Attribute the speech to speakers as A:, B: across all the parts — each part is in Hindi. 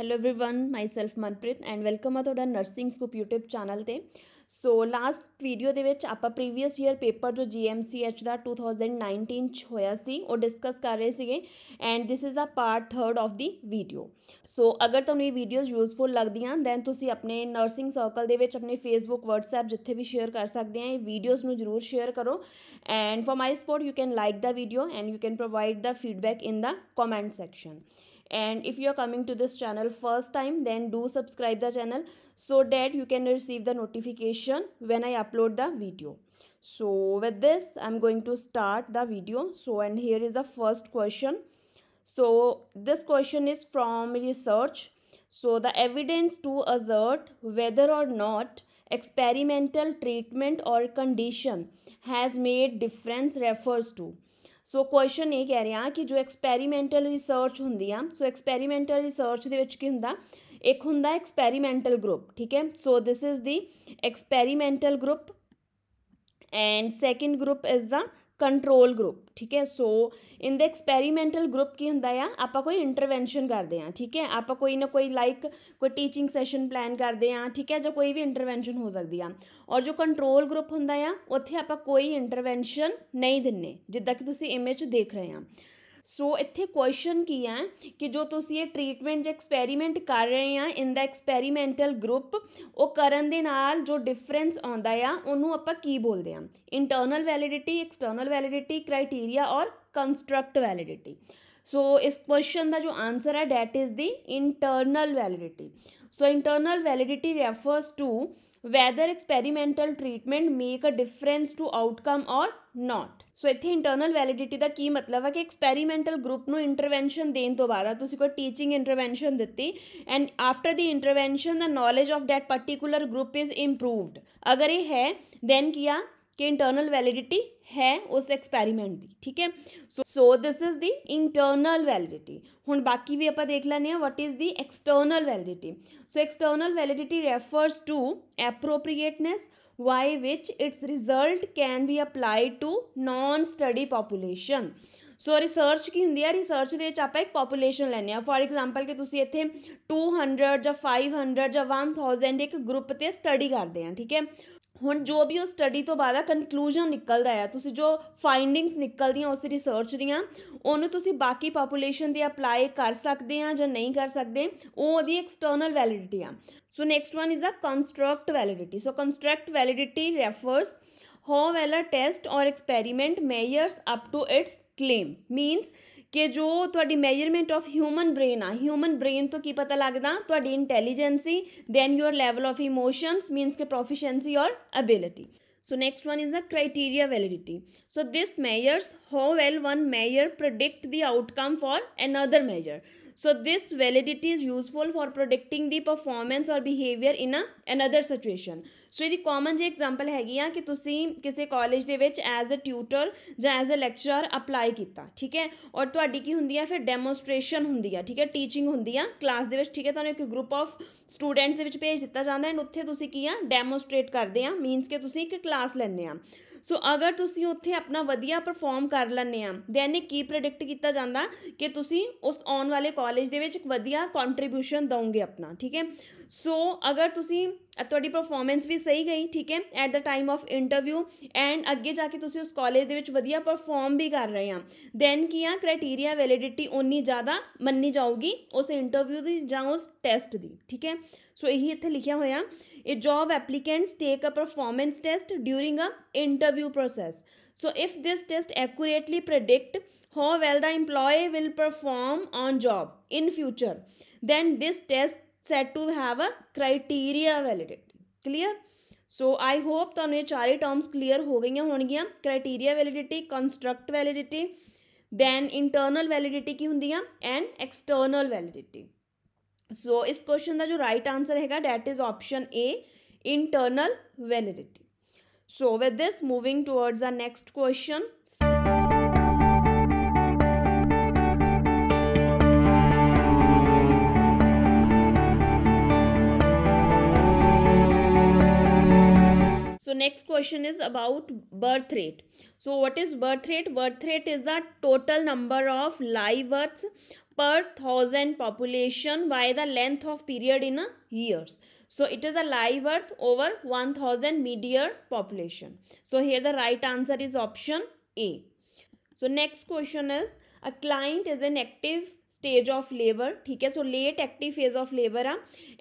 A: Hello everyone myself Manpreet and welcome आ थोड़ा नर्सिंग स्कूप यूट्यूब चैनल पर सो लास्ट वीडियो के आप प्रीवियस ईयर पेपर जो जी एम सी एच का टू थाउजेंड नाइनटीन होया डिस्कस कर रहे थे and this is the part third of the video so अगर तुम्हें ये भीडियोज़ यूजफुल लगती हैं दैन तुम अपने नर्सिंग सर्कल के अपने फेसबुक वट्सएप जिते भी शेयर कर सकते हैं वीडियोज़ में जरूर शेयर करो and for my support you can like the video and you can provide the feedback in the comment section and if you are coming to this channel first time then do subscribe the channel so that you can receive the notification when I upload the video. So with this I'm going to start the video. So and here is the first question. So this question is from research. So the evidence to assert whether or not experimental treatment or condition has made difference refers to so question ਇਹ ਕਹਿ ਰਿਹਾ ਕਿ ਜੋ ਐਕਸਪੈਰੀਮੈਂਟਲ ਰਿਸਰਚ ਹੁੰਦੀ ਆ ਸੋ ਐਕਸਪੈਰੀਮੈਂਟਲ ਰਿਸਰਚ ਦੇ ਵਿੱਚ ਕੀ ਹੁੰਦਾ ਇੱਕ ਹੁੰਦਾ ਐਕਸਪੈਰੀਮੈਂਟਲ ਗਰੁੱਪ ਠੀਕ ਹੈ so this is the experimental group and second group is the control group ਠੀਕ ਹੈ ਸੋ ਇਨ ਦਾ ਐਕਸਪੈਰੀਮੈਂਟਲ ਗਰੁੱਪ ਕੀ ਹੁੰਦਾ ਆ ਆਪਾਂ ਕੋਈ ਇੰਟਰਵੈਂਸ਼ਨ ਕਰਦੇ ਆ ਠੀਕ ਹੈ ਆਪਾਂ ਕੋਈ ਨਾ ਕੋਈ ਲਾਈਕ ਕੋਈ ਟੀਚਿੰਗ ਸੈਸ਼ਨ ਪਲਾਨ ਕਰਦੇ ਆ ਠੀਕ ਹੈ ਜਾਂ ਕੋਈ ਵੀ ਇੰਟਰਵੈਂਸ਼ਨ ਹੋ ਸਕਦੀ ਆ ਔਰ ਜੋ ਕੰਟਰੋਲ ਗਰੁੱਪ ਹੁੰਦਾ ਆ ਉੱਥੇ ਆਪਾਂ ਕੋਈ ਇੰਟਰਵੈਂਸ਼ਨ ਨਹੀਂ ਦਿੰਨੇ ਜਿੱਦਾਂ ਕਿ ਤੁਸੀਂ ਇਮੇਜ ਦੇਖ ਰਹੇ ਆ ਸੋ ਇੱਥੇ ਕੁਐਸਚਨ ਕੀ ਹੈ ਕਿ ਜੋ ਤੁਸੀਂ ਇਹ ਟ੍ਰੀਟਮੈਂਟ ਜਾਂ ਐਕਸਪੈਰੀਮੈਂਟ ਕਰ ਰਹੇ ਆ ਇਨ ਦਾ ਐਕਸਪੈਰੀਮੈਂਟਲ ਗਰੁੱਪ ਉਹ ਕਰਨ ਦੇ ਨਾਲ ਜੋ ਡਿਫਰੈਂਸ ਆਉਂਦਾ ਆ ਉਹਨੂੰ ਆਪਾਂ ਕੀ ਬੋਲਦੇ ਆ internal validity external validity criteria ਔਰ ਕੰਸਟਰਕਟ ਵੈਲਿਡਿਟੀ ਸੋ ਇਸ ਕੁਐਸਚਨ ਦਾ ਜੋ ਆਨਸਰ ਹੈ that is the internal validity so internal validity refers to whether experimental treatment make a difference to outcome और नॉट सो इतने इंटरनल वैलिडिटी का की मतलब है कि एक्सपेरिमेंटल ग्रुप में इंटरवेंशन देने तो बाद कोई टीचिंग इंटरवेंशन दिती and after the intervention the knowledge of that particular group is improved अगर ये है दैन किया कि इंटरनल वैलिडिटी है उस एक्सपैरीमेंट की ठीक है so so this is the internal validity हूँ बाकी भी आप देख लें what is the external validity so external validity refers to appropriateness by which its result can be apply to non study population research की होंगी है रिसर्च के आप एक ਆਪਾਂ लें फॉर एग्जाम्पल कि तुम इतने टू हंड्रड या फाइव हंड्रड या वन थाउजेंड एक ग्रुप से स्टडी करते हैं ठीक है ਹੁਣ ਜੋ ਵੀ ਉਹ ਸਟੱਡੀ ਤੋਂ ਬਾਅਦ ਆ ਕਨਕਲੂਜਨ ਨਿਕਲਦਾ ਆ ਤੁਸੀਂ ਜੋ ਫਾਈਂਡਿੰਗਸ ਨਿਕਲਦੀਆਂ ਉਸ ਰਿਸਰਚ ਦੀਆਂ ਉਹਨੂੰ ਤੁਸੀਂ ਬਾਕੀ ਪੋਪੂਲੇਸ਼ਨ ਦੇ ਅਪਲਾਈ ਕਰ ਸਕਦੇ ਆ ਜਾਂ ਨਹੀਂ ਕਰ ਸਕਦੇ ਉਹ ਉਹਦੀ ਐਕਸਟਰਨਲ ਵੈਲਿਡਿਟੀ ਆ so next one is a construct validity so construct validity refers how well a test or experiment measures up to its claim means कि जो थोड़ी मेजरमेंट ऑफ ह्यूमन ब्रेन आ ह्यूमन ब्रेन तो की पता लगता थोड़ी intelligence then your level of emotions means के प्रोफिशेंसी और ability so next one is the criteria validity so this measures how well one measure predict the outcome for another measure So this validity is useful for predicting the performance or behavior in a another situation. So ਇਹਦੀ common ਜੇ example ਹੈਗੀ ਆ ਕਿ ਤੁਸੀਂ ਕਿਸੇ ਕਾਲਜ ਦੇ ਵਿੱਚ ਐਜ਼ ਅ ਟਿਊਟਰ ਜਾਂ ਐਜ਼ ਅ ਲੈਕਚਰਰ ਅਪਲਾਈ ਕੀਤਾ ਠੀਕ ਹੈ ਔਰ ਤੁਹਾਡੀ ਕੀ ਹੁੰਦੀ ਆ ਫਿਰ ਡੈਮੋਨਸਟ੍ਰੇਸ਼ਨ ਹੁੰਦੀ ਆ ਠੀਕ ਹੈ ਟੀਚਿੰਗ ਹੁੰਦੀ ਆ ਕਲਾਸ ਦੇ ਵਿੱਚ ਠੀਕ ਹੈ ਤੁਹਾਨੂੰ ਇੱਕ ਗਰੁੱਪ ਆਫ ਸਟੂਡੈਂਟਸ ਦੇ ਵਿੱਚ ਭੇਜ ਦਿੱਤਾ ਜਾਂਦਾ ਐਂਡ ਉੱਥੇ ਤੁਸੀਂ ਕੀ ਆ ਡੈਮੋਨਸਟ੍ਰੇਟ ਕਰਦੇ ਆ ਮੀਨਸ ਕਿ ਤੁਸੀਂ ਇੱਕ ਕਲਾਸ ਲੈਣੇ ਆ ਸੋ ਅਗਰ ਤੁਸੀਂ ਉੱਥੇ ਆਪਣਾ ਵਧੀਆ ਪਰਫਾਰਮ ਕਰ ਲੈਣੇ ਆ ਦੈਨ ਇਹ ਕੀ ਪ੍ਰੈਡਿਕਟ ਕੀਤਾ ਜਾਂਦਾ ਕਿ ਤੁਸੀਂ ਉਸ ਆਉਣ ਵਾਲੇ ਕਾਲਜ ਦੇ ਵਿੱਚ ਇੱਕ ਵਧੀਆ ਕੰਟਰੀਬਿਊਸ਼ਨ ਦਵੋਗੇ ਆਪਣਾ ਠੀਕ ਹੈ ਸੋ ਅਗਰ ਤੁਸੀਂ ਤੁਹਾਡੀ ਪਰਫਾਰਮੈਂਸ ਵੀ ਸਹੀ ਗਈ ਠੀਕ ਹੈ at the time of interview and ਅੱਗੇ ਜਾ ਕੇ ਤੁਸੀਂ ਉਸ ਕਾਲਜ ਦੇ ਵਿੱਚ ਵਧੀਆ ਪਰਫਾਰਮ ਵੀ ਕਰ ਰਹੇ ਆ ਦੈਨ ਕੀ ਆ ਕ੍ਰਾਈਟੇਰੀਆ ਵੈਲਿਡਿਟੀ ਉਨੀ ਜ਼ਿਆਦਾ ਮੰਨੀ ਜਾਊਗੀ ਉਸ ਇੰਟਰਵਿਊ ਦੀ ਜਾਂ ਉਸ ਟੈਸਟ ਦੀ ਠੀਕ ਹੈ ਸੋ ਇਹੀ ਇੱਥੇ ਲਿਖਿਆ ਹੋਇਆ a job applicants take a performance test during a interview process so if this test accurately predict how well the employee will perform on job in future then this test said to have a criteria validity clear so i hope ਤੁਹਾਨੂੰ ਇਹ ਚਾਰੇ terms clear ਹੋ ਗਈਆਂ Criteria validity, construct validity, then internal validity validity ਕੀ ਹੁੰਦੀ ਆ and external validity. So so, इस क्वेश्चन का जो राइट आंसर है that is option A internal validity so with this moving towards the next question so next question is about birth rate so what is birth rate birth rate is the total number of live births per thousand population by the length of period in years. So it is a live birth over 1000 mid-year population. So here the right answer is option A. So next question is a client is in active stage of labor okay, so late active phase of labor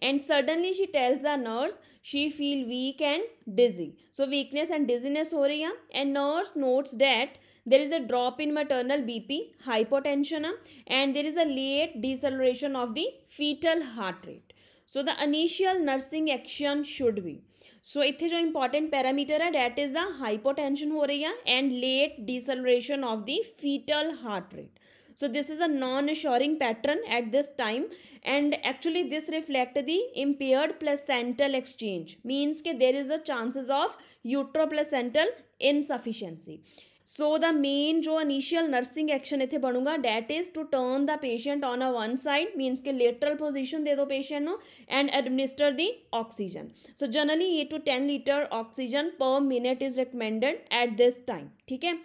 A: and suddenly she tells the nurse she feel weak and dizzy so weakness and dizziness हो and nurse notes that there is a drop in maternal BP, hypotension, and there is a late deceleration of the fetal heart rate. So the initial nursing action should be. so, it is जो important parameter That is the hypotension, the and late deceleration of the fetal heart rate. so this is a non-assuring pattern at this time and actually this reflect the impaired placental exchange means that there is a chances of uteroplacental insufficiency so the main जो इनिशियल नर्सिंग एक्शन इतने बनूगा that is to turn the patient on a one side means के लेटरल पोजिशन दे दो पेशेंट न and administer the oxygen so generally eight to ten litre oxygen per minute is recommended at this time ठीक है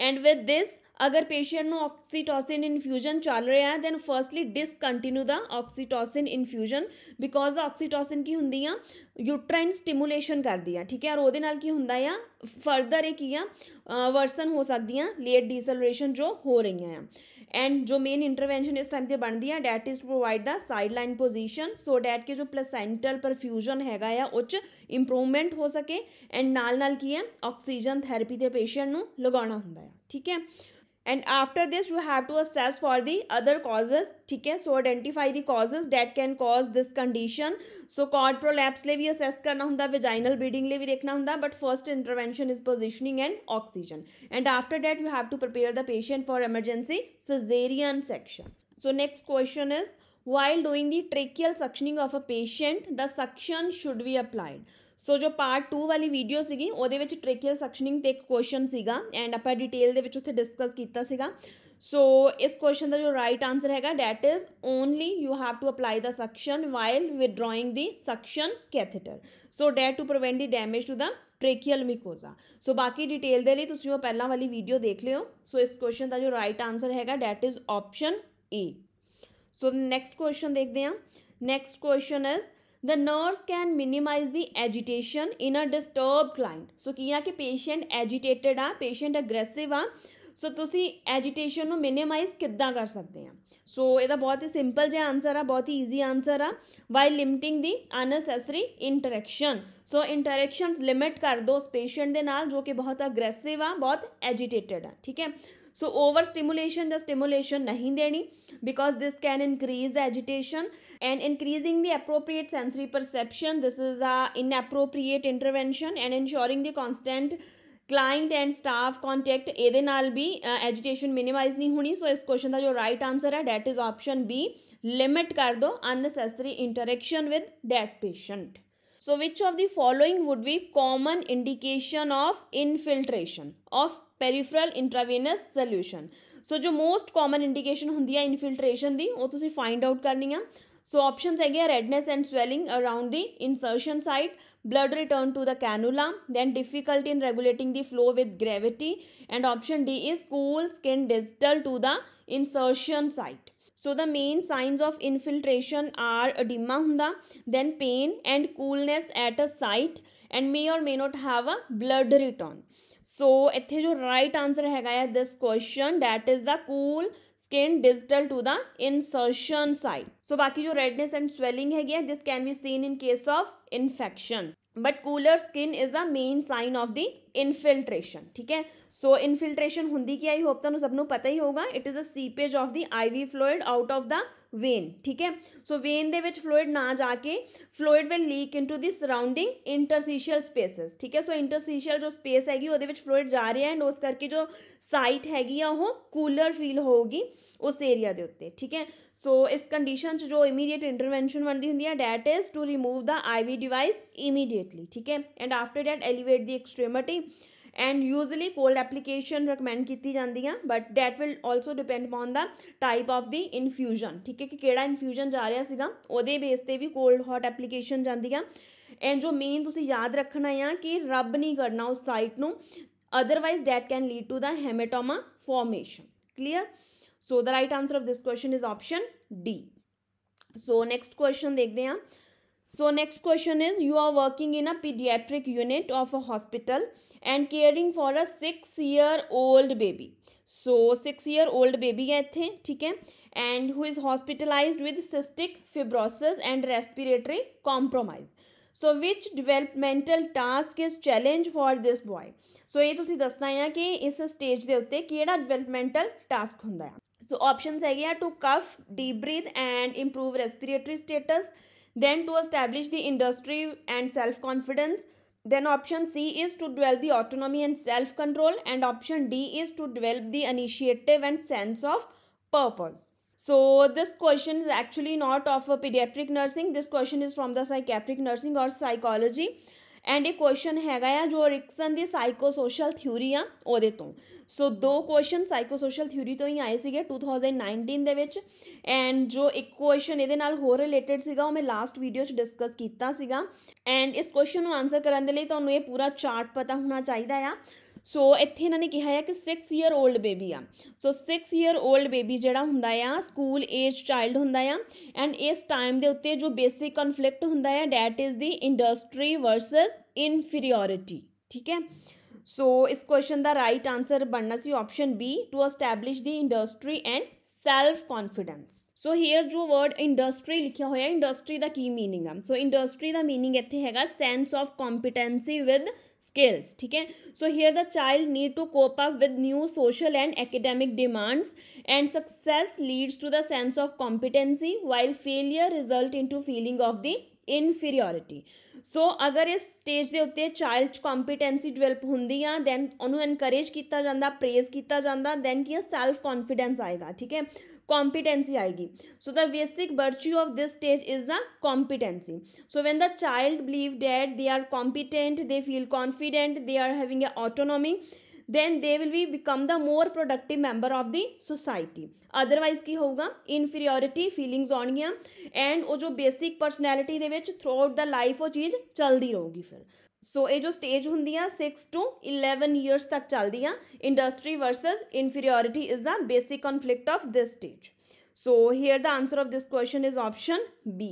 A: एंड विद दिस अगर पेशेंट नो ऑक्सीटोसिन इन्फ्यूजन चल रहा है then firstly discontinue the oxytocin infusion because oxytocin की होंगी यूट्राइन स्टिमुलेशन कर दी ਆ है ਹੈ ਔਰ ਉਹਦੇ ਨਾਲ ਕੀ ਹੁੰਦਾ फरदर की ਇਹ वर्सन हो सकती हैं लेट ਲੇਟ जो हो रही ਰਹੀਆਂ एंड जो मेन इंटरवेंशन इस टाइम पर बनती है that is provide the sideline position so that के जो प्लसेंटल परफ्यूजन है उस इंप्रूवमेंट हो सके एंड नाल नाल की है ऑक्सीजन थैरेपी के पेशेंट न लगा हों ठीक है and after this you have to assess for the other causes okay so identify the causes that can cause this condition so cord prolapse le bhi assess karna hunda vaginal bleeding le bhi dekhna hunda but first intervention is positioning and oxygen and after that you have to prepare the patient for emergency cesarean section so next question is while doing the tracheal suctioning of a patient the suction should be applied so जो पार्ट टू वाली वीडियो सी वो ट्रेकियल सक्शनिंग एक क्वेश्चन एंड आप डिटेल डिस्कस किया सो इस क्वेश्चन का जो राइट आंसर हैगा that is only you have to apply the suction while withdrawing the suction catheter so that to prevent the damage to the tracheal mucosa so बाकी डिटेल दे लिए तुम पहला वाली वीडियो देख लियो सो इस क्वेश्चन का जो राइट आंसर है that is option A so next question देखते हैं next question is the nurse can minimise the agitation in a disturb client so किया कि पेशेंट एजुटेटड आ पेशेंट अग्रेसिव आ ਸੋ ਤੁਸੀਂ ਐਜੀਟੇਸ਼ਨ ਨੂੰ ਮਿਨੀਮਾਈਜ਼ ਕਿੱਦਾਂ ਕਰ ਸਕਦੇ ਆ ਸੋ ਇਹਦਾ ਬਹੁਤ ਹੀ ਸਿੰਪਲ ਜਿਹਾ ਆਨਸਰ ਆ ਬਹੁਤ ਹੀ ਈਜ਼ੀ ਆਨਸਰ ਆ by limiting the unnecessary interaction so interactions limit ਕਰ ਦੋ ਉਸ ਪੇਸ਼ੈਂਟ ਦੇ ਨਾਲ ਜੋ ਕਿ ਬਹੁਤ ਅਗਰੈਸਿਵ ਆ ਬਹੁਤ ਐਜੀਟੇਟਡ ਆ ਠੀਕ ਹੈ ਸੋ ਓਵਰ ਸਟਿਮੂਲੇਸ਼ਨ ਦਾ ਸਟਿਮੂਲੇਸ਼ਨ ਨਹੀਂ ਦੇਣੀ because this can increase agitation and increasing the appropriate sensory perception this is a inappropriate intervention and ensuring the constant client and staff contact एदे नाल भी एजुटेशन मिनिमाइज नहीं होनी सो so, इस क्वेश्चन का जो राइट right आंसर है that is option B limit कर दो unnecessary interaction with that patient so which of the following would be common indication of infiltration of peripheral intravenous solution so जो मोस्ट कॉमन इंडिकेशन होंगी है ਇਨਫਿਲਟ੍ਰੇਸ਼ਨ की वो ਤੁਸੀਂ फाइंड आउट करनी है So options again redness and swelling around the insertion site, blood return to the cannula, then difficulty in regulating the flow with gravity and option D is cool skin distal to the insertion site. So the main signs of infiltration are edema hunda, then pain and coolness at a site and may or may not have a blood return. So इतने जो right answer है this question that is the cool skin digital to the insertion side so बाकी जो रेडनेस एंड स्वेलिंग है this can be seen in case of infection but cooler skin is a main sign of the infiltration ठीक है सो इनफिल्ट्रेशन होंगी की आई होप तुम सबू पता ही होगा it is a seepage of the I V fluid out of the vein ठीक है सो वेन दे फ्लोइड ना जाके fluid will leak into the surrounding interstitial spaces ठीक है सो इंटरसीशियल जो स्पेस हैगी वो फ्लोइड जा रहा है एंड उस करके जो साइट हैगी कूलर फील होगी उस एरिया के उत्ते ठीक है ਸੋ ਇਸ ਕੰਡੀਸ਼ਨ 'ਚ ਜੋ ਇਮੀਡੀਏਟ ਇੰਟਰਵੈਂਸ਼ਨ ਬਣਦੀ ਹੁੰਦੀ ਹੈ that is to remove the IV device immediately ਠੀਕ ਹੈ and after that elevate the extremity and usually cold application recommend ਕੀਤੀ ਜਾਂਦੀ ਆ but that will also depend upon the type of the infusion ਠੀਕ ਹੈ ਕਿ ਕਿਹੜਾ ਇਨਫਿਊਜ਼ਨ ਜਾ ਰਿਹਾ ਸੀਗਾ ਉਹਦੇ ਬੇਸ ਤੇ ਵੀ ਕੋਲਡ ਹੌਟ ਐਪਲੀਕੇਸ਼ਨ ਜਾਂਦੀ ਆ ਐਂਡ ਜੋ ਮੇਨ ਤੁਸੀਂ ਯਾਦ ਰੱਖਣਾ ਆ ਕਿ ਰੱਬ ਨਹੀਂ ਕਰਨਾ ਉਸ ਸਾਈਟ ਨੂੰ otherwise that can lead to the haematoma formation clear so the right answer of this question is option D so next question देखते हैं so next question is you are working in a paediatric unit of a hospital and caring for a six year old baby so six year old baby है इतने ठीक है and who is hospitalise with cystic fibrosis and respiratory compromise so which developmental task is challenge for this boy so ये तो दसना है कि इस स्टेज के उत्ते डिवेलपमेंटल टास्क होंगे so options ਹੈਗੇ to cuff, deep breathe, and improve respiratory status. then to establish the industry and self confidence then option c is to develop the autonomy and self control and option d is to develop the initiative and sense of purpose so this question is actually not of a pediatric nursing this question is from the psychiatric nursing or psychology and ਇਹ ਕੁਐਸਚਨ ਹੈਗਾ ਆ ਜੋ ਰਿਕਸਨ ਦੀ ਸਾਈਕੋਸੋਸ਼ਲ ਥਿਊਰੀ ਆ ਉਹਦੇ ਤੋਂ ਸੋ ਦੋ ਕੁਐਸਚਨ ਸਾਈਕੋਸੋਸ਼ਲ ਥਿਊਰੀ ਤੋਂ ਹੀ ਆਏ ਸੀਗੇ 2019 ਦੇ ਵਿੱਚ ਐਂਡ ਜੋ ਇੱਕ ਕੁਐਸਚਨ ਇਹਦੇ ਨਾਲ ਹੋਰ ਰਿਲੇਟਡ ਸੀਗਾ ਉਹ ਮੈਂ ਲਾਸਟ ਵੀਡੀਓ 'ਚ ਡਿਸਕਸ ਕੀਤਾ ਸੀਗਾ ਐਂਡ ਇਸ ਕੁਐਸਚਨ ਨੂੰ ਆਨਸਰ ਕਰਨ ਦੇ ਲਈ ਤੁਹਾਨੂੰ ਇਹ ਪੂਰਾ ਚਾਰਟ ਪਤਾ ਹੋਣਾ ਚਾਹੀਦਾ ਆ सो इतने इन्होंने कहा है कि सिक्स ईयर ओल्ड बेबी आ so six year old baby जोड़ा हों स्कूल एज चाइल्ड हों एंड इस टाइम के उ जो बेसिक कॉन्फ्लिक्ट हों that is the industry versus inferiority ठीक है सो so, इस क्वेश्चन का राइट आंसर बनना सी option B to establish the industry and self confidence so here जो वर्ड इंडस्ट्री लिखा हुआ है इंडस्ट्री का की मीनिंग सो इंडस्ट्री का मीनिंग इतने है sense of competency with skills Okay, so here the child need to cope up with new social and academic demands and success leads to the sense of competency while failure result into feeling of the inferiority so so, अगर इस स्टेज के उत्ते चाइल्ड कॉम्पीटेंसी डिवेलप होंगी आ दैन उन्होंने एनकरेज किया जाता प्रेज किया जाता दैन की सैल्फ कॉन्फिडेंस आएगा ठीक है कॉम्पीटेंसी आएगी so the basic virtue of this stage is the competency so when the child believe that they are competent they feel confident they are having a autonomy then they will be become the more productive member of the society otherwise ਕੀ ਹੋਊਗਾ inferiority feelings ਆਉਣਗੀਆਂ and ਉਹ ਜੋ basic personality ਦੇ ਵਿੱਚ throughout the life ਉਹ ਚੀਜ਼ ਚੱਲਦੀ ਰਹੂਗੀ ਫਿਰ ਸੋ ਇਹ ਜੋ ਸਟੇਜ ਹੁੰਦੀ ਆ 6 ਟੂ 11 ਇਅਰਸ ਤੱਕ ਚੱਲਦੀ ਆ industry versus inferiority is the basic conflict of this stage so here the answer of this question is option B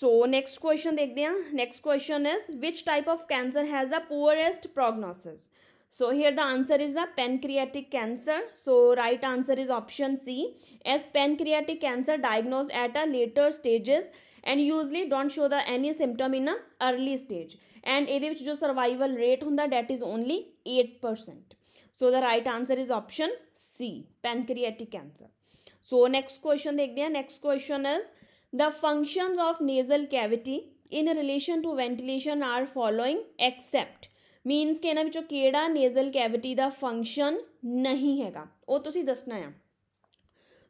A: so next question ਦੇਖਦੇ ਆ next question is which type of cancer has a poorest prognosis so here the answer is the pancreatic cancer. So right answer is option C as pancreatic cancer diagnosed at a later stages and usually don't show the any symptom in a early stage. And ਇਹਦੇ ਵਿੱਚ ਜੋ survival rate ਹੁੰਦਾ that is only 8%. So the right answer is option C pancreatic cancer. So next question देखते next question is the functions of nasal cavity in relation to ventilation are following except मीनस के इन्होंने कि नेजल कैविटी का फंक्शन नहीं है वो तुम्हें दसना आ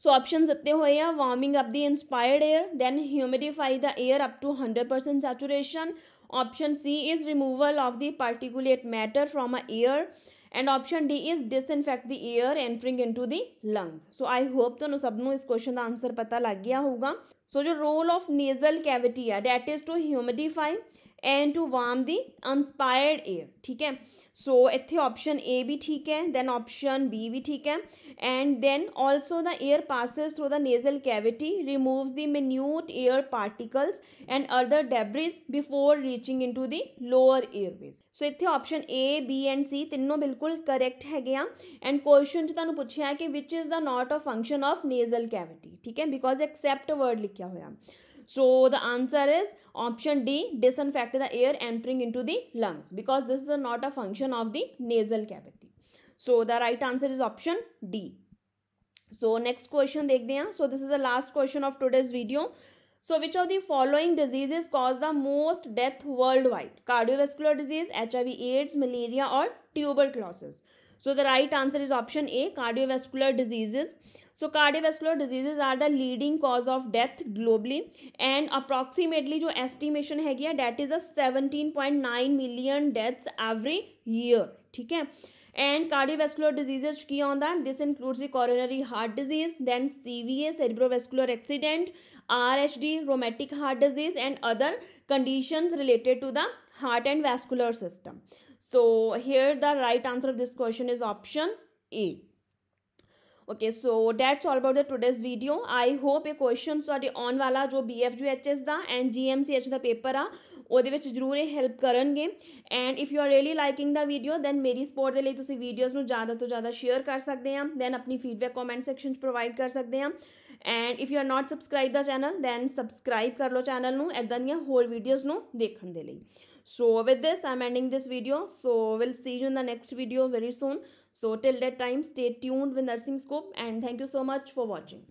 A: सो ऑप्शन दते हुए हैं warming up the inspired air then humidify the air up to hundred percent saturation option C is removal of the particulate matter from a air and option D is disinfect the air entering into the lungs so I hope थो सबन इस क्वेश्चन का आंसर पता लग गया होगा सो जो रोल ऑफ नेजल कैविटी है that is to humidify and to warm the inspired air ठीक है सो इतने ऑप्शन ए भी ठीक है दैन ऑप्शन बी भी ठीक है and then also the air passes through the nasal cavity removes the minute air particles and other debris before reaching into the lower airways so इतने option A B and C तीनों बिल्कुल करैक्ट है एंड क्वेश्चन तुम्हें पूछा है कि which is the not a function of nasal cavity ठीक है बिकॉज एक्सैप्ट वर्ड लिखा हुआ So the answer is option D disinfect the air entering into the lungs because this is not a function of the nasal cavity. So the right answer is option D. So next question देखते हैं So this is the last question of today's video. So which of the following diseases cause the most death worldwide? Cardiovascular disease, HIV AIDS, malaria or tuberculosis. So the right answer is option A cardiovascular diseases. So cardiovascular diseases are the leading cause of death globally and approximately जो एस्टिमेशन हैगी that is a seventeen point nine million deaths every year ठीक है एंड कार्डियोवेस्कुलर डिजीजेज की आंदा this includes the coronary heart disease then C V A cerebrovascular accident R H D rheumatic heart disease and other condition related to the heart and vascular system so here the right answer of this question is option A okay so that's all about the today's video I hope ਇਹ ਕੁਐਸਚਨ ਤੁਹਾਡੇ ਆਉਣ ਵਾਲਾ ਜੋ BFGHS ਦਾ ਐਂਡ GMCH ਦਾ ਪੇਪਰ ਆ ਉਹਦੇ ਵਿੱਚ ਜ਼ਰੂਰ ਇਹ ਹੈਲਪ ਕਰਨਗੇ and if you are really liking the video then ਮੇਰੀ ਸਪੋਰਟ ਦੇ ਲਈ ਤੁਸੀਂ ਵੀਡੀਓਜ਼ ਨੂੰ ਜ਼ਿਆਦਾ ਤੋਂ ਜ਼ਿਆਦਾ ਸ਼ੇਅਰ ਕਰ ਸਕਦੇ ਆ ਦੈਨ ਆਪਣੀ ਫੀਡਬੈਕ ਕਮੈਂਟ ਸੈਕਸ਼ਨ 'ਚ ਪ੍ਰੋਵਾਈਡ ਕਰ ਸਕਦੇ ਆ And if you are not subscribe the channel, then subscribe ਕਰ channel ਚੈਨਲ ਨੂੰ ਐਦਾਂ whole videos ਵੀਡੀਓਜ਼ ਨੂੰ ਦੇਖਣ ਦੇ So with this, I'm ending this video. So we'll see you in the next video very soon. So till that time, stay tuned with Nursing Scope and thank you so much for watching.